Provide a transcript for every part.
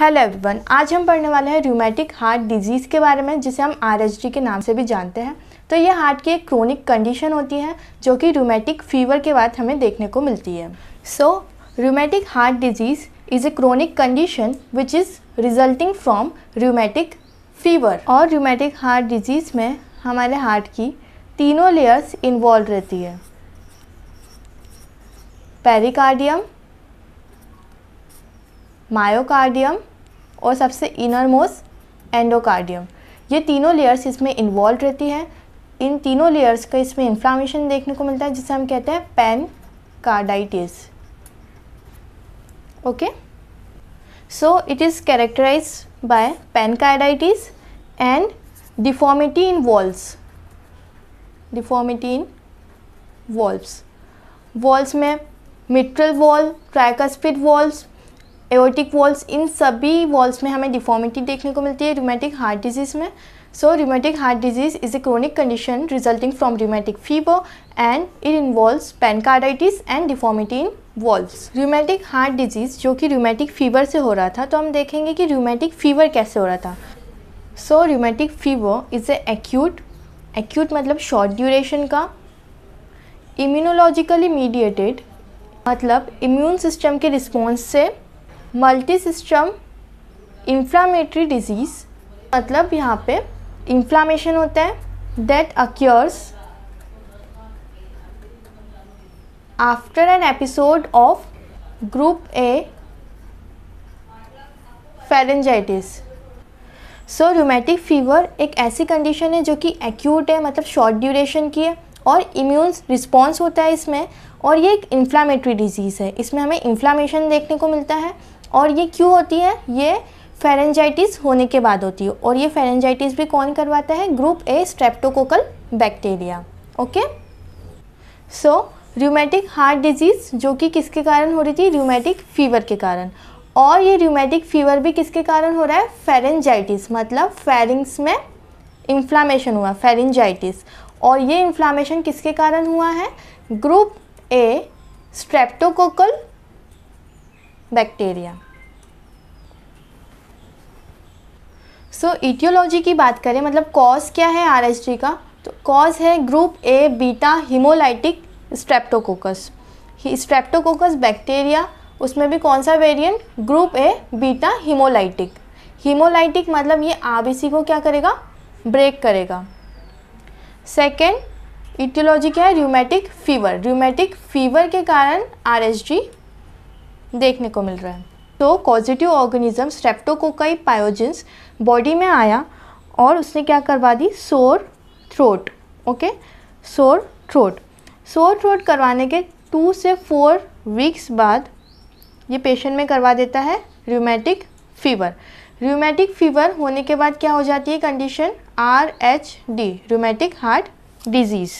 hello everyone आज हम पढ़ने वाले हैं रूमेटिक हार्ट डिजीज़ के बारे में जिसे हम आर के नाम से भी जानते हैं तो ये हार्ट की एक क्रोनिक कंडीशन होती है जो कि रूमेटिक फीवर के बाद हमें देखने को मिलती है so rheumatic heart disease is a chronic condition which is resulting from rheumatic fever और रूमेटिक हार्ट डिजीज़ में हमारे हार्ट की तीनों लेयर्स इन्वॉल्व रहती है पेरिकार्डियम मायोकार्डियम और सबसे इनर मोस्ट एंडोकार्डियम ये तीनों लेयर्स इसमें इन्वॉल्व रहती हैं इन तीनों लेयर्स का इसमें इन्फ्लामेशन देखने को मिलता है जिसे हम कहते हैं pancarditis okay so it is characterize by pancarditis and deformity in valves deformity in valves valves में mitral valve tricuspid valves aortic valves इन सभी वॉल्स में हमें डिफॉर्मिटी देखने को मिलती है रूमेटिक हार्ट डिजीज में so rheumatic heart disease is a chronic condition resulting from rheumatic fever and it involve pancarditis and deformity in valves rheumatic heart disease जो कि रूमेटिक फीवर से हो रहा था तो हम देखेंगे कि रूमेटिक फीवर कैसे हो रहा था so rheumatic fever is a acute acute मतलब शॉर्ट ड्यूरेशन का इम्यूनोलॉजिकली मीडिएटेड मतलब इम्यून सिस्टम के रिस्पॉन्स से मल्टी सिस्टम इन्फ्लामेटरी डिजीज़ मतलब यहाँ पे इन्फ्लामेशन होता है that occurs after an episode of group A pharyngitis so rheumatic fever एक ऐसी कंडीशन है जो कि एक्यूट है मतलब शॉर्ट ड्यूरेशन की है और इम्यून रिस्पॉन्स होता है इसमें और ये एक इन्फ्लामेटरी डिजीज़ है इसमें हमें इन्फ्लामेशन देखने को मिलता है और ये क्यों होती है ये फेरेंजाइटिस होने के बाद होती है और ये फेरेंजाइटिस भी कौन करवाता है group A streptococcal bacteria okay so rheumatic heart disease जो कि किसके कारण हो रही थी रूमेटिक फीवर के कारण और ये र्यूमेटिक फीवर भी किसके कारण हो रहा है फेरेंजाइटिस मतलब फेरिंग्स में इन्फ्लामेशन हुआ फेरेंजाइटिस और ये इन्फ्लामेशन किसके कारण हुआ है group A streptococcal bacteria so etiology की बात करें मतलब कॉज क्या है आर का तो कॉज है group A beta hemolytic streptococcus streptococcus bacteria उसमें भी कौन सा variant group A beta hemolytic hemolytic मतलब ये आबीसी को क्या करेगा ब्रेक करेगा सेकेंड इटियोलॉजी क्या है र्यूमेटिक फीवर र्यूमेटिक फीवर के कारण आर देखने को मिल रहा है तो positive organism streptococci pyogenes body में आया और उसने क्या करवा दी sore throat okay sore throat sore throat करवाने के टू से फोर वीक्स बाद ये पेशेंट में करवा देता है र्यूमेटिक फीवर र्यूमेटिक फीवर होने के बाद क्या हो जाती है condition R H D rheumatic heart disease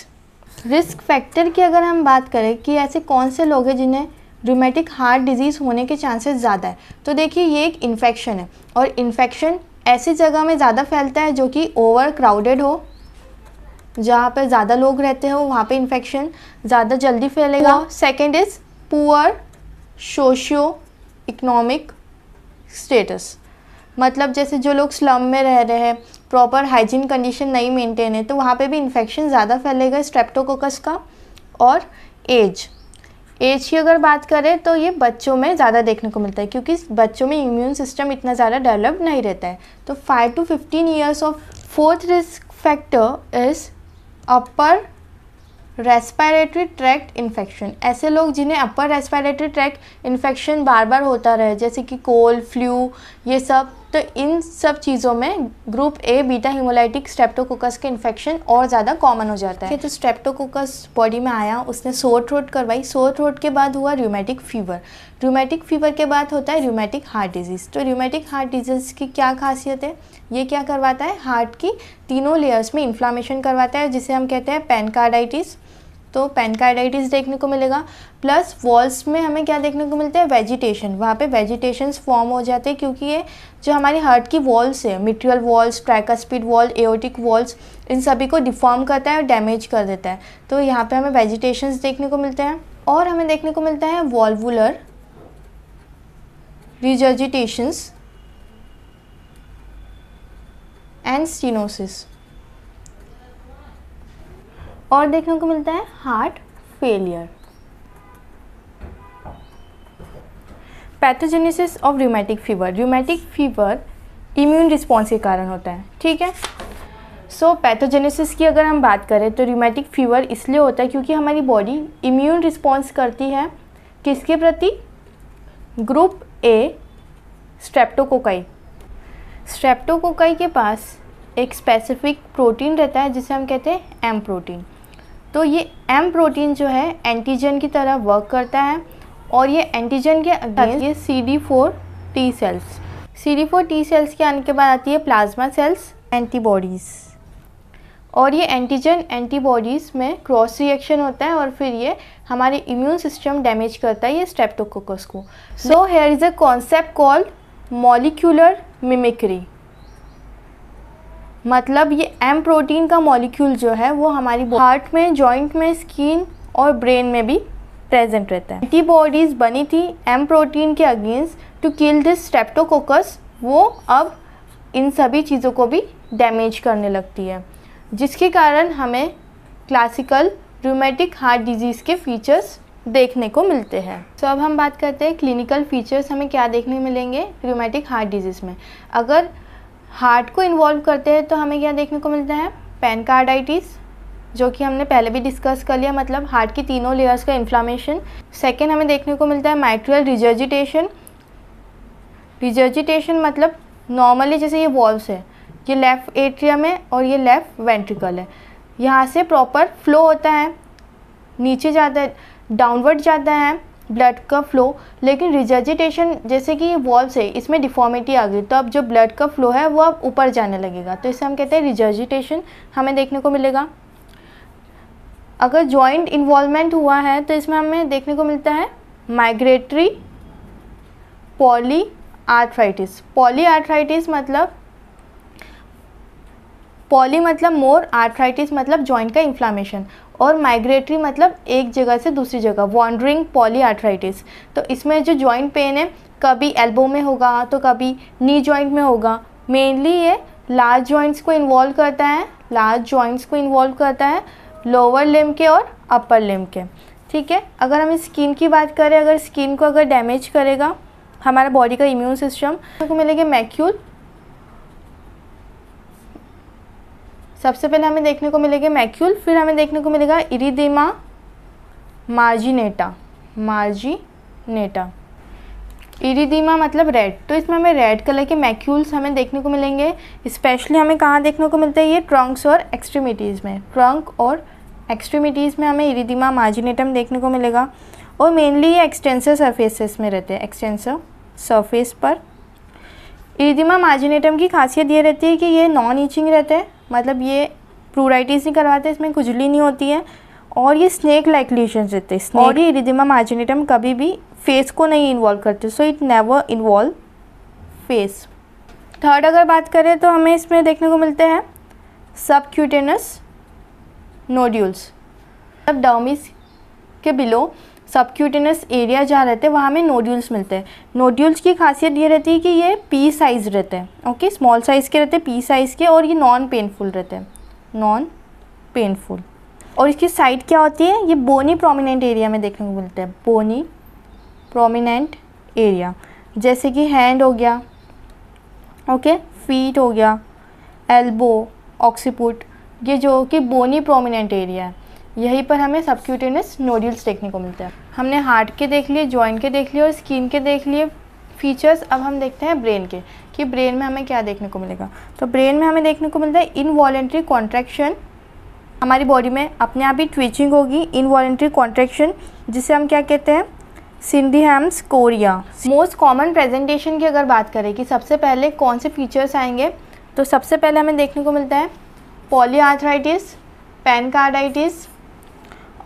risk factor की अगर हम बात करें कि ऐसे कौन से लोग हैं जिन्हें रोमेटिक हार्ट डिजीज़ होने के चांसेस ज़्यादा है तो देखिए ये एक इन्फेक्शन है और इन्फेक्शन ऐसी जगह में ज़्यादा फैलता है जो कि ओवर क्राउडेड हो जहाँ पर ज़्यादा लोग रहते हो वहाँ पे इन्फेक्शन ज़्यादा जल्दी फैलेगा second is poor socio economic status मतलब जैसे जो लोग स्लम में रह रहे हैं प्रॉपर हाइजीन कंडीशन नहीं मेंटेन है तो वहाँ पे भी इन्फेक्शन ज़्यादा फैलेगा स्ट्रेप्टोकोकस का और एज एज की अगर बात करें तो ये बच्चों में ज़्यादा देखने को मिलता है क्योंकि बच्चों में इम्यून सिस्टम इतना ज़्यादा डेवलप नहीं रहता है तो five to fifteen years of fourth risk factor is upper respiratory tract infection ऐसे लोग जिन्हें अपर रेस्पायरेटरी ट्रैक्ट इन्फेक्शन बार बार होता रहे जैसे कि कोल्ड फ्लू ये सब तो इन सब चीज़ों में group A beta hemolytic streptococcus के इन्फेक्शन और ज़्यादा कॉमन हो जाता है तो स्ट्रेप्टोकोकस बॉडी में आया उसने सोर थ्रोट करवाई सोर थ्रोट के बाद हुआ र्यूमेटिक फीवर र्यूमेटिक फीवर के बाद होता है र्यूमेटिक हार्ट डिजीज़ तो र्यूमेटिक हार्ट डिजीज़ की क्या खासियत है ये क्या करवाता है हार्ट की तीनों लेयर्स में इन्फ्लामेशन करवाता है जिसे हम कहते हैं पेनकार्डाइटिस तो पेनकाइडाइटिस देखने को मिलेगा प्लस वॉल्स में हमें क्या देखने को मिलता है वेजिटेशन वहाँ पे वेजिटेशंस फॉर्म हो जाते हैं क्योंकि ये जो हमारी हार्ट की वॉल्स है mitral valves tricuspid valve aortic valves इन सभी को डिफॉर्म करता है और डैमेज कर देता है तो यहाँ पर हमें वेजिटेशंस देखने को मिलते हैं और हमें देखने को मिलता है वॉलवुलर रिजर्जिटेशंस एंड स्टीनोसिस और देखने को मिलता है heart failure pathogenesis of rheumatic fever rheumatic fever immune response के कारण होता है ठीक है सो so, पैथोजेनेसिस की अगर हम बात करें तो र्यूमेटिक फीवर इसलिए होता है क्योंकि हमारी बॉडी इम्यून रिस्पॉन्स करती है किसके प्रति ग्रुप ए स्ट्रेप्टोकोकाई स्ट्रेप्टोकोकाई के पास एक स्पेसिफिक प्रोटीन रहता है जिसे हम कहते हैं एम प्रोटीन तो ये एम प्रोटीन जो है एंटीजन की तरह वर्क करता है और ये एंटीजन के अगेंस्ट ये C D four T cells C D four T cells के आने के बाद आती है प्लाज्मा सेल्स एंटीबॉडीज़ और ये एंटीजन एंटीबॉडीज़ में क्रॉस रिएक्शन होता है और फिर ये हमारे इम्यून सिस्टम डैमेज करता है ये स्ट्रेप्टोकोकस को so here is a concept called molecular mimicry मतलब ये एम प्रोटीन का मॉलिक्यूल जो है वो हमारी हार्ट में जॉइंट में स्किन और ब्रेन में भी प्रेजेंट रहता है एंटीबॉडीज़ बनी थी एम प्रोटीन के against to kill this streptococcus वो अब इन सभी चीज़ों को भी डैमेज करने लगती है जिसके कारण हमें क्लासिकल रूमेटिक हार्ट डिजीज़ के फीचर्स देखने को मिलते हैं सो so, अब हम बात करते हैं क्लिनिकल फीचर्स हमें क्या देखने मिलेंगे रूमेटिक हार्ट डिजीज़ में अगर हार्ट को इन्वॉल्व करते हैं तो हमें क्या देखने को मिलता है पेनकार्डाइटिस जो कि हमने पहले भी डिस्कस कर लिया मतलब हार्ट की तीनों लेयर्स का इन्फ्लामेशन सेकेंड हमें देखने को मिलता है माइट्रियल रिजर्जिटेशन रिजर्जिटेशन मतलब नॉर्मली जैसे ये वॉल्व्स है ये लेफ़्ट एट्रियम है और ये लेफ़्ट वेंट्रिकल है यहाँ से प्रॉपर फ्लो होता है नीचे जाता है डाउनवर्ड जाता है ब्लड का फ्लो लेकिन रिजर्जिटेशन जैसे कि ये है इसमें डिफॉर्मिटी आ गई तो अब जो ब्लड का फ्लो है वो अब ऊपर जाने लगेगा तो इसे हम कहते हैं रिजर्जिटेशन हमें देखने को मिलेगा अगर जॉइंट इन्वॉल्वमेंट हुआ है तो इसमें हमें देखने को मिलता है migratory poly arthritis poly arthritis मतलब पॉली मतलब मोर आर्थराइटिस मतलब जॉइंट का इन्फ्लामेशन और माइग्रेटरी मतलब एक जगह से दूसरी जगह वॉन्ड्रिंग पॉलीआर्थराइटिस तो इसमें जो जॉइंट पेन है कभी एल्बो में होगा तो कभी नी जॉइंट में होगा मेनली ये लार्ज जॉइंट्स को इन्वॉल्व करता है लार्ज जॉइंट्स को इन्वॉल्व करता है लोअर लिम के और अपर लिम के ठीक है अगर हम स्किन की बात करें अगर स्किन को अगर डैमेज करेगा हमारा बॉडी का इम्यून सिस्टम को मिलेंगे मैक्यूल सबसे पहले हमें देखने को मिलेगा मैक्यूल फिर हमें देखने को मिलेगा इरिदेमा मार्जिनेटा मार्जिनेटा इरिदीमा मतलब रेड तो इसमें हमें रेड कलर के मैक्यूल्स हमें देखने को मिलेंगे स्पेशली हमें कहाँ देखने को मिलते हैं ये ट्रंक्स और एक्सट्रीमिटीज़ में ट्रंक और एक्सट्रीमिटीज़ में हमें इरिदीमा मार्जिनेटम देखने को मिलेगा और मेनली ये एक्सटेंसर सरफेसेस में रहते हैं एक्सटेंसर सरफेस पर इरिदिमा मार्जिनेटम की खासियत ये रहती है कि ये नॉन ईचिंग रहते हैं मतलब ये प्रोराइटिस नहीं करवाते इसमें खुजली नहीं होती है और ये स्नेक लाइक लेशन रहते हैं और ये इरिदिमा मार्जिनेटम कभी भी फेस को नहीं इन्वॉल्व करते so it never involve face third अगर बात करें तो हमें इसमें देखने को मिलते हैं सब क्यूटेनस नोड्यूल्स सब डर्मिस के बिलो सबक्यूटिनस एरिया जहाँ रहते हैं वहाँ हमें नोड्यूल्स मिलते हैं नोड्यूल्स की खासियत ये रहती है कि ये पी साइज़ रहते हैं ओके स्मॉल साइज़ के रहते हैं पी साइज़ के और ये नॉन पेनफुल रहते हैं नॉन पेनफुल और इसकी साइड क्या होती है ये बोनी प्रोमिनेंट एरिया में देखने को मिलता है बोनी प्रोमिनेंट एरिया जैसे कि हैंड हो गया ओके फीट हो गया एल्बो ऑक्सीपुट ये जो कि बोनी प्रोमिनेंट एरिया है यहीं पर हमें सबक्यूटेनस नोडल्स देखने को मिलते हैं हमने हार्ट के देख लिए जॉइंट के देख लिए और स्किन के देख लिए फीचर्स अब हम देखते हैं ब्रेन के कि ब्रेन में हमें क्या देखने को मिलेगा तो ब्रेन में हमें देखने को मिलता है इनवॉलेंट्री कॉन्ट्रैक्शन हमारी बॉडी में अपने आप ही ट्विचिंग होगी इनवॉलेंट्री कॉन्ट्रैक्शन जिसे हम क्या कहते हैं Sydenham's chorea most common presentation की अगर बात करें कि सबसे पहले कौन से फीचर्स आएंगे तो सबसे पहले हमें देखने को मिलता है पॉलीआर्थराइटिस पैनकार्डाइटिस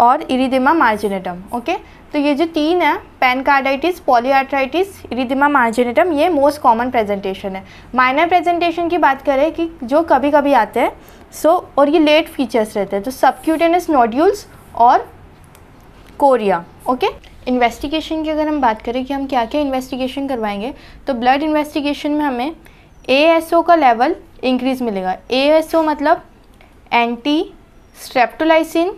और इरिदिमा मार्जिनेटम ओके तो ये जो तीन है पैनकार्डाइटिस पॉलीआर्थराइटिस इरिदिमा मार्जिनेटम ये मोस्ट कॉमन प्रेजेंटेशन है माइनर प्रेजेंटेशन की बात करें कि जो कभी कभी आते हैं सो so, और ये लेट फीचर्स रहते हैं तो सबक्यूटेनस नोड्यूल्स और कोरिया ओके इन्वेस्टिगेशन की अगर हम बात करें कि हम क्या क्या इन्वेस्टिगेशन करवाएंगे तो ब्लड इन्वेस्टिगेशन में हमें ए का लेवल इंक्रीज मिलेगा ए मतलब anti streptolysin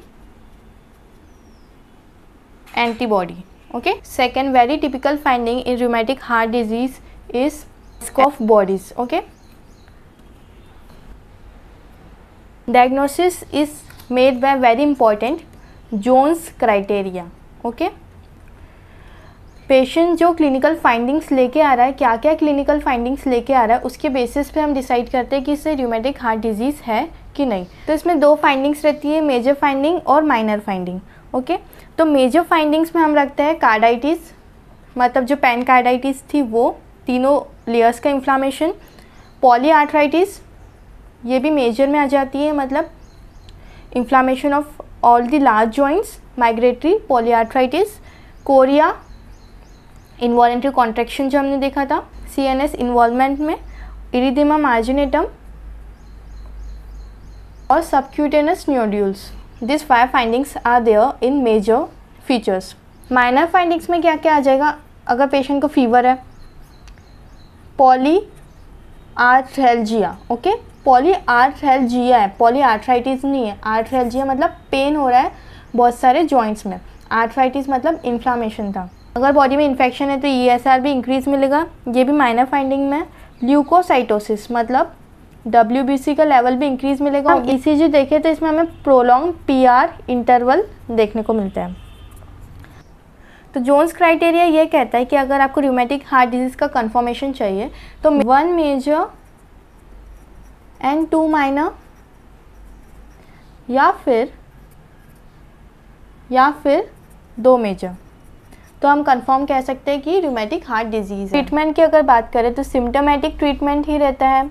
antibody okay second very typical finding in rheumatic heart disease is Aschoff bodies okay diagnosis is made by very important Jones criteria okay patient जो clinical findings लेके आ रहा है क्या क्या clinical findings लेके आ रहा है उसके बेसिस पे हम डिसाइड करते हैं कि इसे र्यूमेटिक हार्ट डिजीज़ है कि नहीं तो इसमें दो फाइंडिंग्स रहती है मेजर फाइंडिंग और माइनर फाइंडिंग ओके तो मेजर फाइंडिंग्स में हम रखते हैं कार्डाइटिस मतलब जो पेन कार्डाइटिस थी वो तीनों लेयर्स का इन्फ्लामेशन पॉलीआर्थराइटिस ये भी मेजर में आ जाती है मतलब inflammation of all the large joints migratory polyarthritis chorea involuntary contraction जो हमने देखा था सी एन एस इन्वॉल्वमेंट में इरिदिमा मार्जिनेटम और subcutaneous nodules this five findings are there in major features minor findings में क्या क्या आ जाएगा अगर पेशेंट को फीवर है poly arthralgia okay poly arthralgia है पॉली आर्थराइटिस नहीं है आर्थेलजिया मतलब पेन हो रहा है बहुत सारे जॉइंट्स में आर्थराइटिस मतलब इन्फ्लामेशन था अगर बॉडी में इन्फेक्शन है तो ई एस आर भी इंक्रीज मिलेगा ये भी माइनर फाइंडिंग में ल्यूकोसाइटोसिस मतलब डब्ल्यू का लेवल भी इंक्रीज मिलेगा हम ई देखें तो इसमें हमें प्रोलॉन्ग पी इंटरवल देखने को मिलता है तो जोन्स क्राइटेरिया ये कहता है कि अगर आपको र्यूमेटिक हार्ट डिजीज़ का कन्फर्मेशन चाहिए तो one major and two minor या फिर या फिर दो मेजर तो हम कंफर्म कह सकते हैं कि र्यूमेटिक हार्ट डिजीज़ ट्रीटमेंट की अगर बात करें तो सिम्टोमेटिक ट्रीटमेंट ही रहता है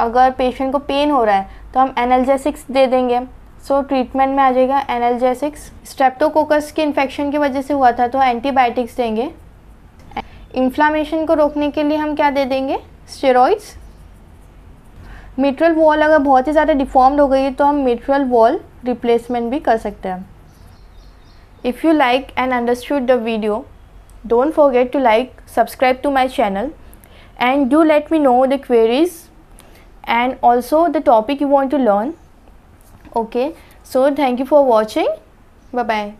अगर पेशेंट को पेन हो रहा है तो हम एनालजेसिक्स दे देंगे सो so, ट्रीटमेंट में आ जाएगा एनालजेसिक्स स्ट्रेप्टोकोकस के इन्फेक्शन की वजह से हुआ था तो एंटीबायोटिक्स देंगे इन्फ्लामेशन को रोकने के लिए हम क्या दे देंगे स्टेरॉइड्स मिट्रल वॉल अगर बहुत ही ज़्यादा डिफॉर्म्ड हो गई है तो हम मिट्रल वॉल रिप्लेसमेंट भी कर सकते हैं if you like and understood the video don't forget to like subscribe to my channel and do let me know the queries and also the topic you want to learn okay so thank you for watching bye bye